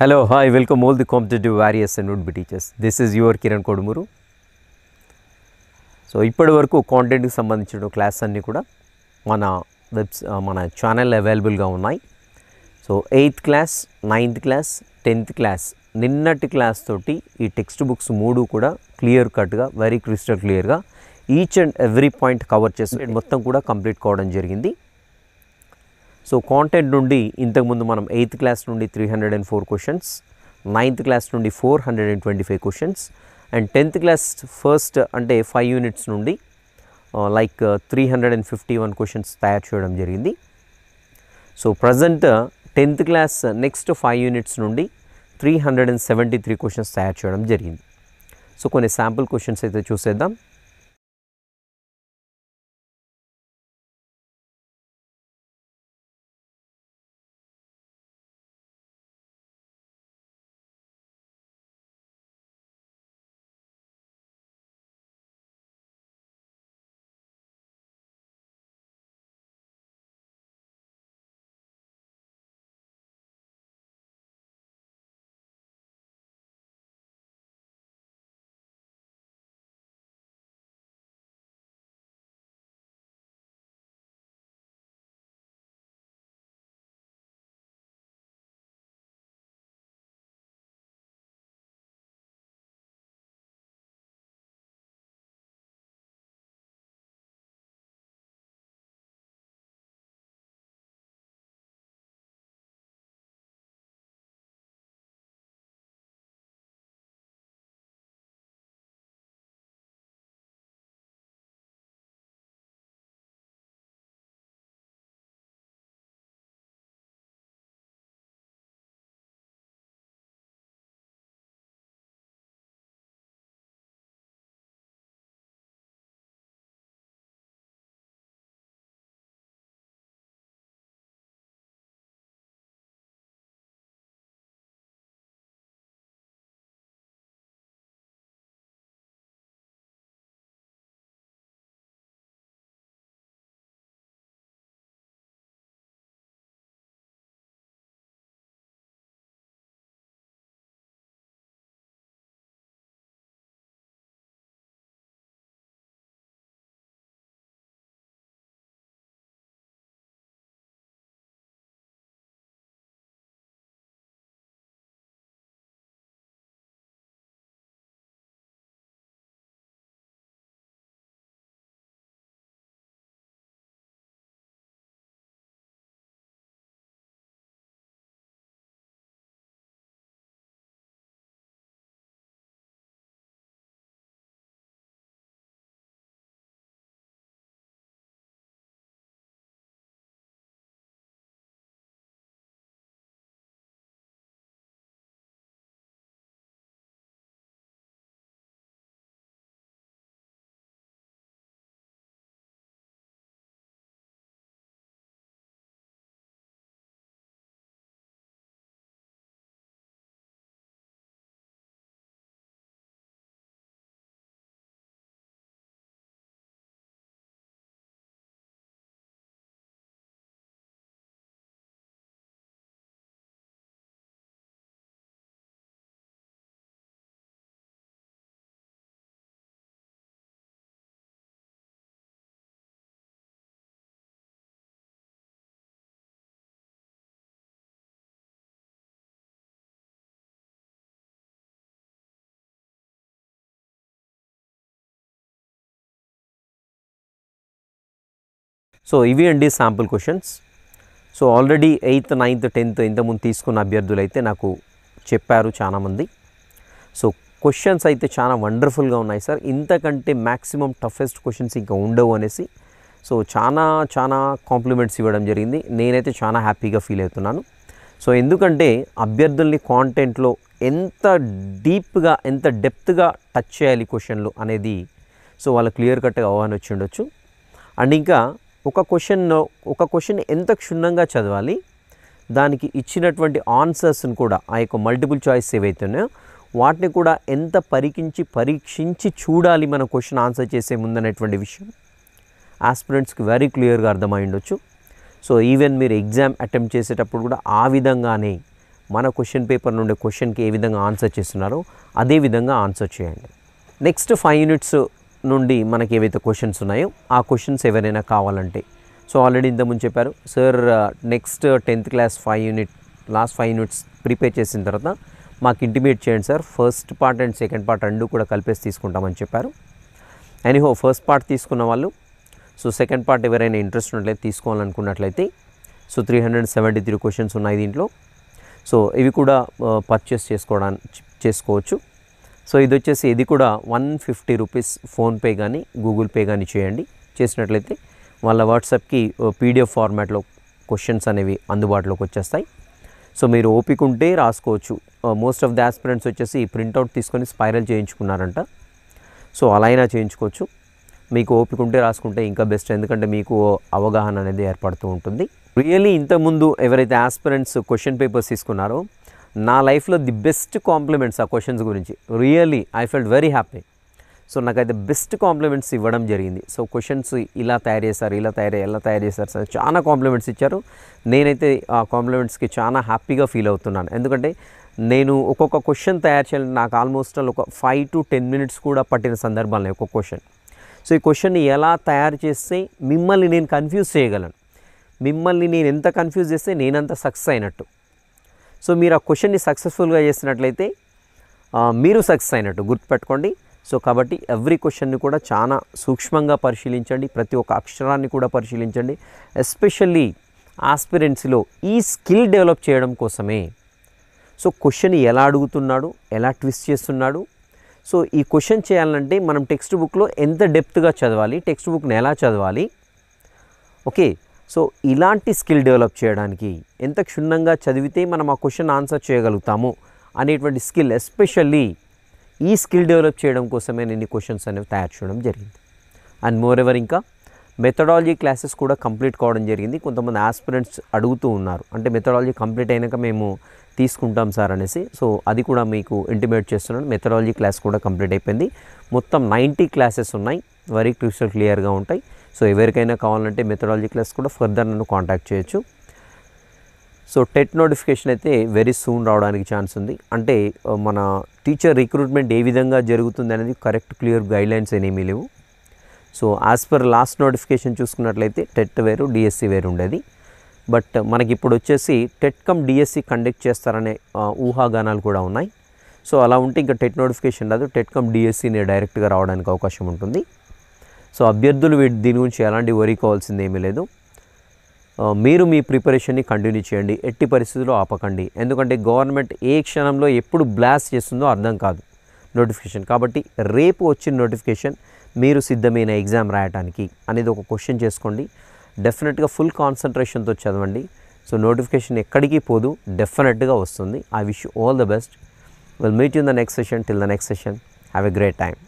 Hello hi welcome all the competitive warriors and would be teachers this is your Kiran Kodumuru so ఇప్పటి వరకు కాంటెంట్కి సంబంధించిన class అన్నీ కూడా మన వెబ్స్ మన ఛానల్ అవైలబుల్గా ఉన్నాయి so eighth class ninth class tenth class నిన్నటి క్లాస్ తోటి ఈ టెక్స్ట్ బుక్స్ మూడు కూడా క్లియర్ కట్గా వెరీ క్రిస్టల్ క్లియర్గా each and every point cover చేసి hmm. మొత్తం కూడా కంప్లీట్ కావడం జరిగింది సో కాంటెంట్ నుండి ఇంతకుముందు మనం ఎయిత్ క్లాస్ నుండి three hundred and four questions ninth class నుండి four hundred and twenty five questions and tenth class first అంటే ఫైవ్ యూనిట్స్ నుండి like three hundred and fifty one questions తయారు చేయడం జరిగింది so present tenth class next five units నుండి three hundred and seventy three questions తయారు చేయడం జరిగింది so కొన్ని శాంపుల్ క్వశ్చన్స్ అయితే చూసేద్దాం సో ఇవి అండి sample questions so already eighth ninth tenth ఇంతకుముందు తీసుకున్న అభ్యర్థులు అయితే నాకు చెప్పారు చాలామంది సో క్వశ్చన్స్ అయితే చాలా వండర్ఫుల్గా ఉన్నాయి సార్ ఇంతకంటే మ్యాక్సిమం టఫెస్ట్ క్వశ్చన్స్ ఇంకా ఉండవు అనేసి సో చాలా చాలా కాంప్లిమెంట్స్ ఇవ్వడం జరిగింది నేనైతే చాలా హ్యాపీగా ఫీల్ అవుతున్నాను సో ఎందుకంటే అభ్యర్థుల్ని కాంటెంట్లో ఎంత డీప్గా ఎంత డెప్త్గా టచ్ చేయాలి క్వశ్చన్లు అనేది సో వాళ్ళ క్లియర్ కట్గా అవగాహన వచ్చి ఉండొచ్చు అండ్ ఇంకా ఒక క్వశ్చన్ ఒక క్వశ్చన్ ఎంత క్షుణ్ణంగా చదవాలి దానికి ఇచ్చినటువంటి ఆన్సర్స్ని కూడా ఆ యొక్క మల్టిపుల్ చాయిస్ ఏవైతే వాటిని కూడా ఎంత పరికించి పరీక్షించి చూడాలి మన క్వశ్చన్ ఆన్సర్ చేసే ముందనేటువంటి విషయం ఆస్పిరెంట్స్కి వెరీ క్లియర్గా అర్థమై ఉండొచ్చు సో ఈవెన్ మీరు ఎగ్జామ్ అటెంప్ట్ చేసేటప్పుడు కూడా ఆ విధంగానే మన క్వశ్చన్ పేపర్ నుండి క్వశ్చన్కి ఏ విధంగా ఆన్సర్ చేస్తున్నారో అదే విధంగా ఆన్సర్ చేయండి నెక్స్ట్ ఫైవ్ యూనిట్స్ నుండి మనకి ఏవైతే క్వశ్చన్స్ ఉన్నాయో ఆ క్వశ్చన్స్ ఎవరైనా కావాలంటే సో ఆల్రెడీ ఇంతకుముందు చెప్పారు sir next tenth class five unit last five units prepare చేసిన తర్వాత మాకు ఇంటిమేట్ చేయండి sir first part and second part రెండు కూడా కలిపేసి తీసుకుంటామని చెప్పారు హో ఫస్ట్ పార్ట్ తీసుకున్న వాళ్ళు సో సెకండ్ పార్ట్ ఎవరైనా ఇంట్రెస్ట్ ఉన్నట్లయితే తీసుకోవాలనుకున్నట్లయితే so three hundred seventy three questions ఉన్నాయి దీంట్లో సో ఇవి కూడా పర్చేస్ uh, చేసుకోవడానికి చేసుకోవచ్చు సో ఇది వచ్చేసి ఇది కూడా వన్ ఫిఫ్టీ రూపీస్ ఫోన్పే కానీ గూగుల్ పే కానీ చేయండి చేసినట్లయితే వాళ్ళ వాట్సాప్కి పీడిఎఫ్ ఫార్మాట్లో క్వశ్చన్స్ అనేవి అందుబాటులోకి వచ్చేస్తాయి సో మీరు ఓపిక ఉంటే రాసుకోవచ్చు మోస్ట్ ఆఫ్ ది ఆస్పిరెంట్స్ వచ్చేసి ప్రింట్అవుట్ తీసుకొని స్పైరల్ చేయించుకున్నారంట సో అలా అయినా చేయించుకోవచ్చు మీకు ఓపిక ఉంటే రాసుకుంటే ఇంకా బెస్ట్ ఎందుకంటే మీకు అవగాహన అనేది ఏర్పడుతూ ఉంటుంది రియలీ ఇంతకుముందు ఎవరైతే ఆస్పిరెంట్స్ క్వశ్చన్ పేపర్స్ తీసుకున్నారో నా లైఫ్లో ది బెస్ట్ కాంప్లిమెంట్స్ ఆ క్వశ్చన్స్ గురించి really I felt very happy so నాకైతే బెస్ట్ కాంప్లిమెంట్స్ ఇవ్వడం జరిగింది సో క్వశ్చన్స్ ఇలా తయారు చేశారు ఇలా తయారు ఎలా తయారు చేశారు సార్ చాలా కాంప్లిమెంట్స్ ఇచ్చారు నేనైతే ఆ కాంప్లిమెంట్స్కి చాలా హ్యాపీగా ఫీల్ అవుతున్నాను ఎందుకంటే నేను ఒక్కొక్క క్వశ్చన్ తయారు చేయాలంటే నాకు ఆల్మోస్ట్ ఒక ఫైవ్ టు టెన్ మినిట్స్ కూడా పట్టిన సందర్భాలు ఒక్కొక్క క్వశ్చన్ సో ఈ క్వశ్చన్ని ఎలా తయారు చేస్తే మిమ్మల్ని నేను కన్ఫ్యూజ్ చేయగలను మిమ్మల్ని నేను ఎంత కన్ఫ్యూజ్ చేస్తే నేనంత సక్సెస్ అయినట్టు సో మీరు ఆ క్వశ్చన్ని సక్సెస్ఫుల్గా చేసినట్లయితే మీరు సక్సెస్ అయినట్టు గుర్తుపెట్టుకోండి సో కాబట్టి ఎవ్రీ క్వశ్చన్ని కూడా చాలా సూక్ష్మంగా పరిశీలించండి ప్రతి ఒక్క అక్షరాన్ని కూడా పరిశీలించండి ఎస్పెషల్లీ ఆస్పిరెంట్స్లో ఈ స్కిల్ డెవలప్ చేయడం కోసమే సో క్వశ్చన్ ఎలా అడుగుతున్నాడు ఎలా ట్విస్ట్ చేస్తున్నాడు సో ఈ క్వశ్చన్ చేయాలంటే మనం టెక్స్ట్ బుక్లో ఎంత డెప్త్గా చదవాలి టెక్స్ట్ బుక్ని ఎలా చదవాలి ఓకే సో ఇలాంటి స్కిల్ డెవలప్ చేయడానికి ఎంత క్షుణ్ణంగా చదివితే మనం ఆ క్వశ్చన్ ఆన్సర్ చేయగలుగుతాము అనేటువంటి స్కిల్ ఎస్పెషల్లీ ఈ స్కిల్ డెవలప్ చేయడం కోసమే నేను ఈ క్వశ్చన్స్ అనేవి తయారు చేయడం జరిగింది అండ్ మోర్ ఎవర్ ఇంకా మెథడాలజీ క్లాసెస్ కూడా కంప్లీట్ కావడం జరిగింది కొంతమంది ఆస్పిరెంట్స్ అడుగుతూ ఉన్నారు అంటే మెథడాలజీ కంప్లీట్ అయినాక మేము తీసుకుంటాం సార్ అనేసి సో అది కూడా మీకు ఇంటిమేట్ చేస్తున్నాను మెథడాలజీ క్లాస్ కూడా కంప్లీట్ అయిపోయింది మొత్తం నైంటీ క్లాసెస్ ఉన్నాయి వరీ క్రిస్టల్ క్లియర్గా ఉంటాయి సో ఎవరికైనా కావాలంటే మెథడాలజీ క్లాస్ కూడా ఫర్దర్ నన్ను కాంటాక్ట్ చేయొచ్చు సో టెట్ నోటిఫికేషన్ అయితే వెరీ సూన్ రావడానికి ఛాన్స్ ఉంది అంటే మన టీచర్ రిక్రూట్మెంట్ ఏ విధంగా జరుగుతుంది అనేది కరెక్ట్ క్లియర్ గైడ్లైన్స్ ఏమీ లేవు so as per last notification చూసుకున్నట్లయితే టెట్ వేరు డిఎస్సి వేరు ఉండేది బట్ మనకి ఇప్పుడు వచ్చేసి టెట్ కమ్ డిఎస్సి కండక్ట్ చేస్తారనే ఊహాగానాలు కూడా ఉన్నాయి సో అలా ఉంటే ఇంకా టెట్ నోటిఫికేషన్ రాదు టెట్ కమ్ డిఎస్సీని డైరెక్ట్గా రావడానికి అవకాశం ఉంటుంది సో అభ్యర్థులు దీని గురించి ఎలాంటి వరీ కావాల్సింది ఏమీ లేదు మీరు మీ ప్రిపరేషన్ని కంటిన్యూ చేయండి ఎట్టి పరిస్థితుల్లో ఆపకండి ఎందుకంటే గవర్నమెంట్ ఏ క్షణంలో ఎప్పుడు బ్లాస్ట్ చేస్తుందో అర్థం కాదు నోటిఫికేషన్ కాబట్టి రేపు వచ్చిన నోటిఫికేషన్ మీరు సిద్ధమైన ఎగ్జామ్ రాయడానికి అనేది ఒక క్వశ్చన్ చేసుకోండి డెఫినెట్గా ఫుల్ కాన్సన్ట్రేషన్తో చదవండి సో నోటిఫికేషన్ ఎక్కడికి పోదు డెఫినెట్గా వస్తుంది I wish all the best will meet in the next session till the next session have a great time